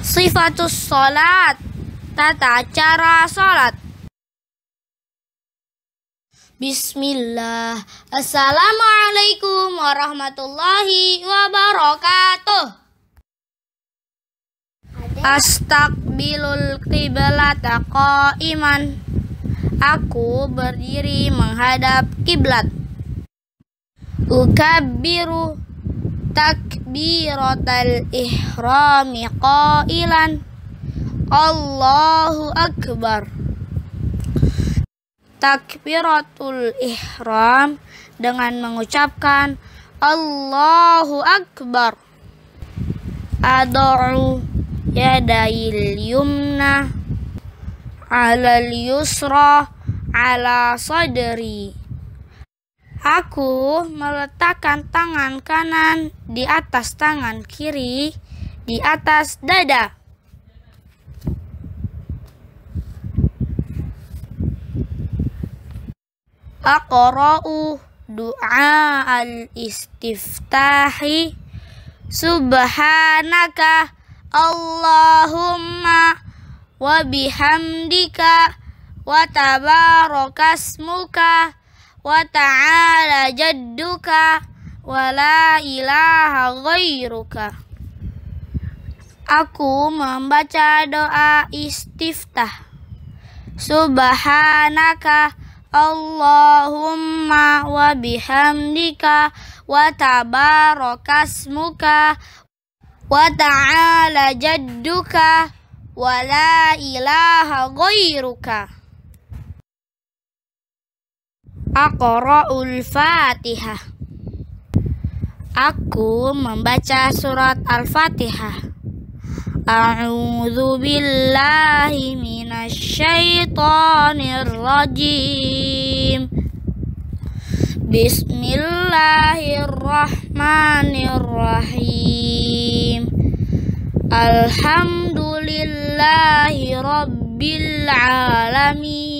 Sifatus sholat Tata cara sholat Bismillah Assalamualaikum warahmatullahi wabarakatuh Astagbilul qiblata iman Aku berdiri menghadap kiblat Ukabiru takbiratal ihrami qailan Allahu akbar takbiratul ihram dengan mengucapkan Allahu akbar ad'u yadayil yumna al yusra ala sadri Aku meletakkan tangan kanan di atas tangan kiri, di atas dada. Aqra'u du'a al-istiftahi subhanaka Allahumma wa bihamdika wa tabarakasmuka wa ta'ala jadduka wa la ilaha ghairuka. Aku membaca doa istiftah. Subhanaka Allahumma wa bihamdika wa tabarakasmuka wa ta'ala jadduka wa la ilaha ghairuka. Aqra'ul Fatihah. Aku membaca surat Al-Fatihah. A'udzu billahi minasyaitonir rajim. Bismillahirrahmanirrahim. Alhamdulillahi rabbil alamin.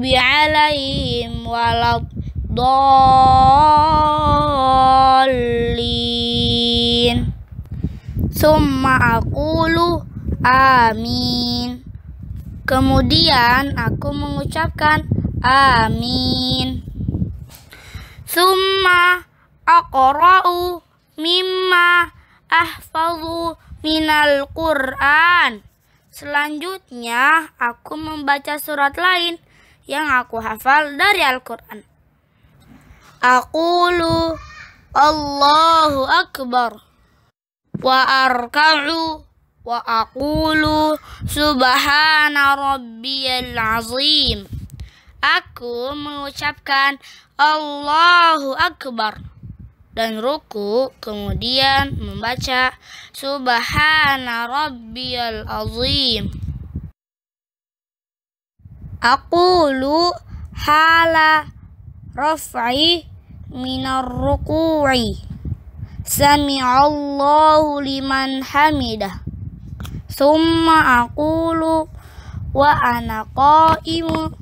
عليهم ولا الضالين ثم أقول amin kemudian aku mengucapkan amin summa aqra'u mimma ahfazu minal Qur'an Selanjutnya, aku membaca surat lain yang aku hafal dari Al-Quran. Lu, Allahu Akbar wa arka'u wa aqulu subhana rabbiyal azim. Aku mengucapkan Allahu Akbar dan ruku kemudian membaca subhana rabbiyal azim. Aku lu hala rafa'i minar ruku'i Allahu liman hamidah summa lu wa ana qa'imu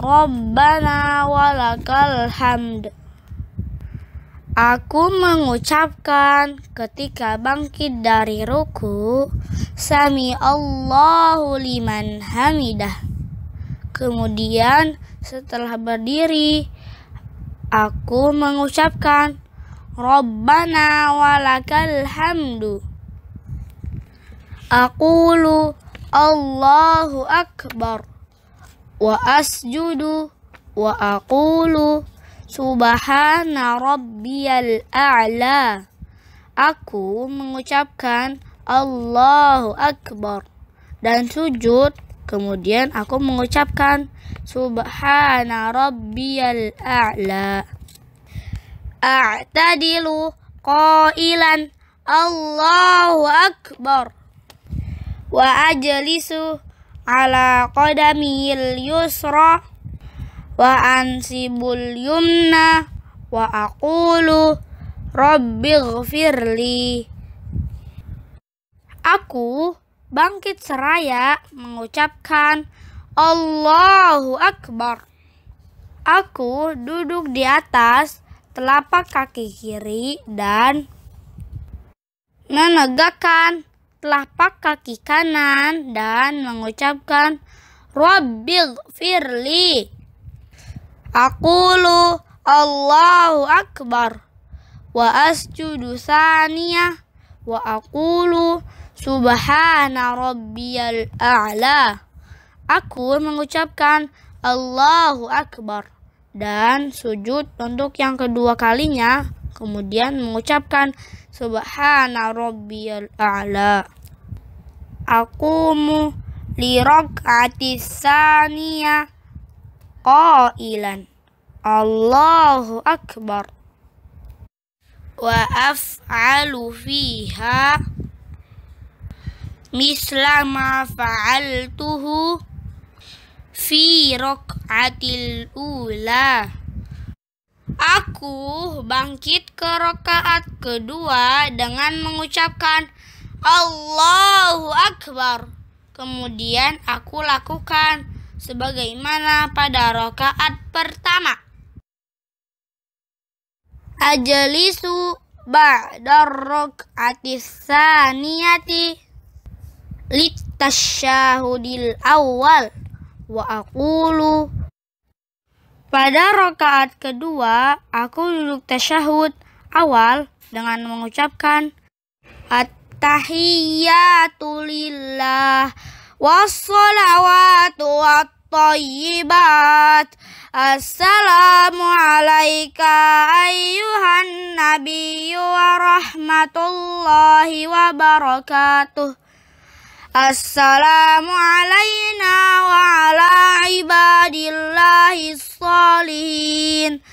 rabbana walakal hamd Aku mengucapkan ketika bangkit dari ruku, Sami Allahu liman hamidah. Kemudian setelah berdiri, aku mengucapkan Rabbana walakal hamdu. Aku lu Allahu akbar wa asjudu wa aqulu subhana rabbiyal a'la. Aku mengucapkan Allahu akbar dan sujud Kemudian aku mengucapkan Subhana rabbiyal a'la. A'tadilu qailan Allahu akbar. Wa ajlisu ala qadamil yusra wa ansibul yumna wa aqulu rabbighfirli. Aku bangkit seraya mengucapkan Allahu Akbar. Aku duduk di atas telapak kaki kiri dan menegakkan telapak kaki kanan dan mengucapkan Rabbil firli. Aku Lu Allahu Akbar wa asjudu saniyah wa aqulu Subhana rabbiyal a'la. Aku mengucapkan Allahu akbar dan sujud untuk yang kedua kalinya kemudian mengucapkan subhana rabbiyal a'la. Aku mu li raka'atis saniyah qailan Allahu akbar wa af'alu fiha misla ma fa'altuhu fi rok'atil ula Aku bangkit ke rokaat kedua dengan mengucapkan Allahu Akbar. Kemudian aku lakukan sebagaimana pada rokaat pertama. Ajalisu ba'da rokaatis tsaniyati litasyahudil awal wa aqulu pada rakaat kedua aku duduk tasyahud awal dengan mengucapkan at-tahiyatu lillah wassalawatu wat-tayyibat assalamu ayyuhan nabiyyu wa rahmatullahi wa barakatuh Assalamu alayna wa ala ibadillahi salihin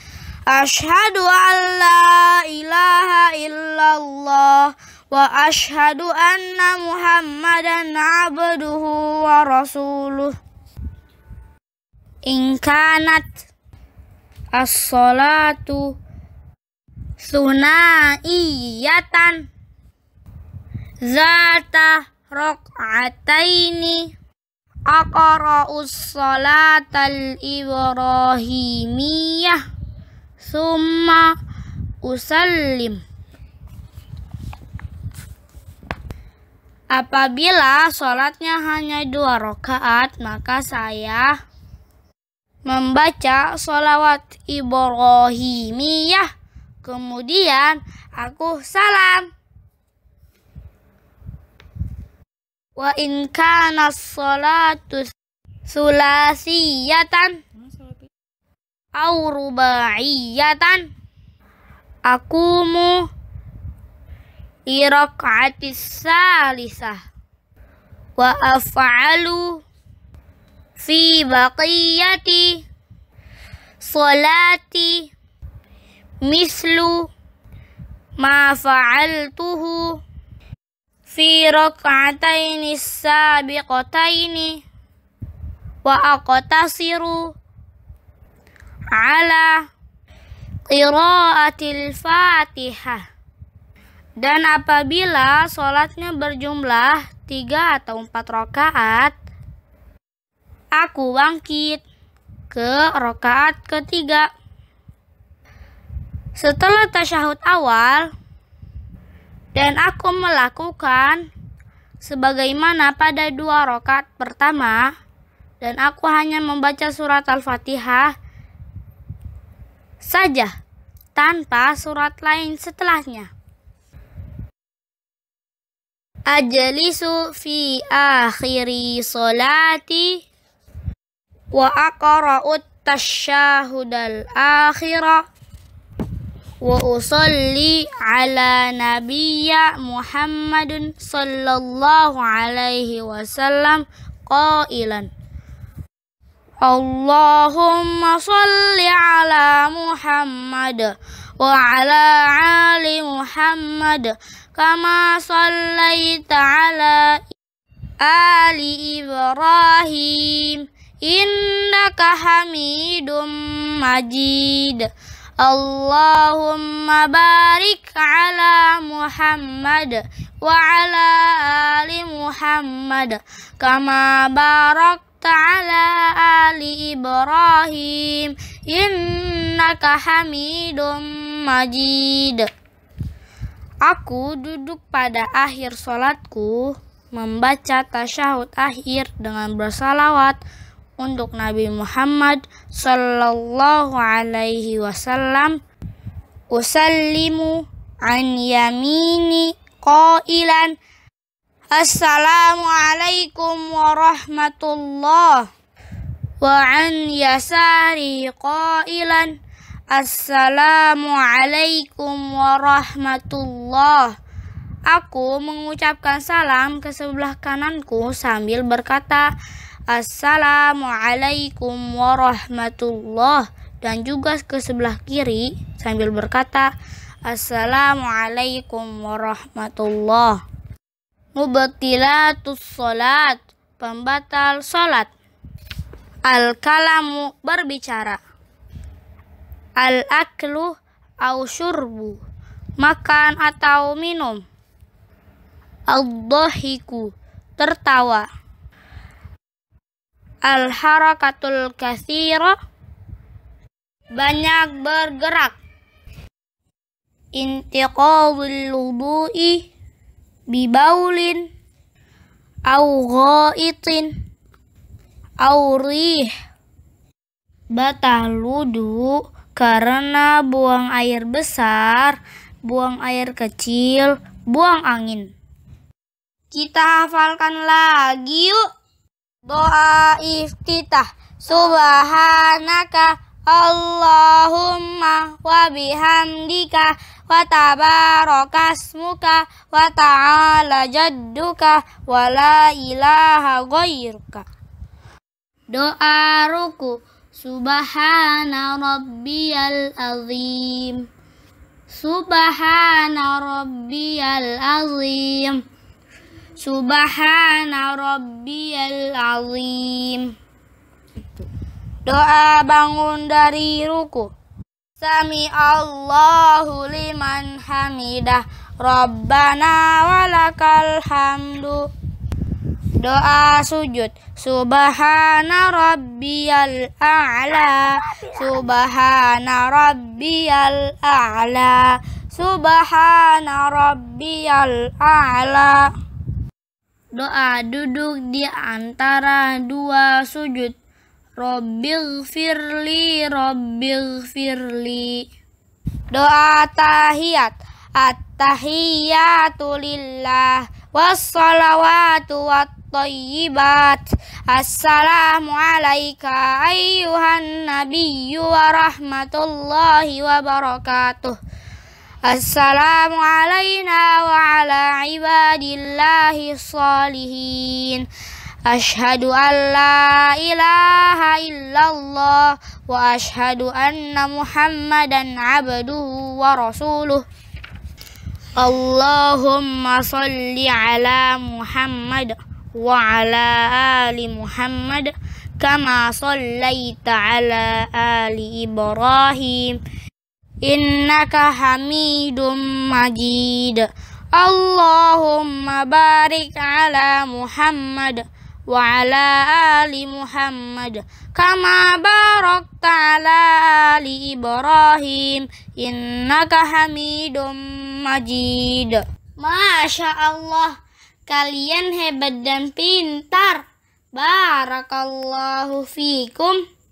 Ashadu an la ilaha illallah Wa ashadu anna muhammadan abduhu wa rasuluh as-salatu sunaiyatan zata rak'ataini aqra'us salatal ibrahimiyah summa usallim Apabila sholatnya hanya dua rakaat, maka saya membaca sholawat Ibrahimiyah. Kemudian aku salam. Wa in kana salatu sulasiyatan aw rubaiyatan aqumu iraqati salisah wa af'alu fi baqiyati salati mislu ma fa'altuhu fi rak'ataini sabiqataini wa aqtasiru ala qiraatil fatihah dan apabila sholatnya berjumlah tiga atau empat rokaat aku bangkit ke rokaat ketiga setelah tasyahud awal dan aku melakukan sebagaimana pada dua rokat pertama dan aku hanya membaca surat Al-Fatihah saja tanpa surat lain setelahnya. Ajalisu fi akhiri solati wa aqra'u tashahudal akhirah وأصلي على نبي محمد صلى الله عليه وسلم قائلا اللهم صل على محمد وعلى آل محمد كما صليت على آل إبراهيم إنك حميد مجيد Allahumma barik ala Muhammad wa ala ali Muhammad kama barakta ala ali Ibrahim innaka Hamidum Majid Aku duduk pada akhir salatku membaca tasyahud akhir dengan bersalawat untuk Nabi Muhammad Sallallahu Alaihi Wasallam Usallimu an yamini qailan alaikum warahmatullah Wa an yasari qailan alaikum warahmatullah Aku mengucapkan salam ke sebelah kananku sambil berkata, Assalamualaikum warahmatullah dan juga ke sebelah kiri sambil berkata Assalamualaikum warahmatullah Mubatilatus salat pembatal salat Al-kalamu berbicara Al-aklu au syurbu makan atau minum Al-dhahiku tertawa Al-harakatul kathira banyak bergerak. Intiqadul wudu'i bibaulin au ghaitin au rih batal wudu karena buang air besar, buang air kecil, buang angin. Kita hafalkan lagi yuk doa iftitah subhanaka Allahumma wa bihamdika wa tabarakasmuka wa ta'ala jadduka wa la ilaha ghairuka Doa ruku Subhana rabbiyal azim Subhana rabbiyal azim Subhana rabbiyal azim. Doa bangun dari ruku. Sami Allahu liman hamidah. Rabbana walakal hamdu. Doa sujud. Subhana rabbiyal a'la. Subhana rabbiyal a'la. Subhana rabbiyal a'la. Doa duduk di antara dua sujud. Robil firli, Robil firli. Doa tahiyat. At-tahiyatu lillah. Wassalawatu wat-tayyibat. ayyuhan nabiyyu wa rahmatullahi wa barakatuh. Assalamualaikum عباد الله الصالحين أشهد أن لا إله إلا الله وأشهد أن محمدا عبده ورسوله اللهم صل على محمد وعلى آل محمد كما صليت على آل إبراهيم إنك حميد مجيد Allahumma barik ala Muhammad wa ala ali Muhammad kama barakta ala ali Ibrahim innaka Hamidum Majid. Masya Allah, kalian hebat dan pintar. Barakallahu fikum.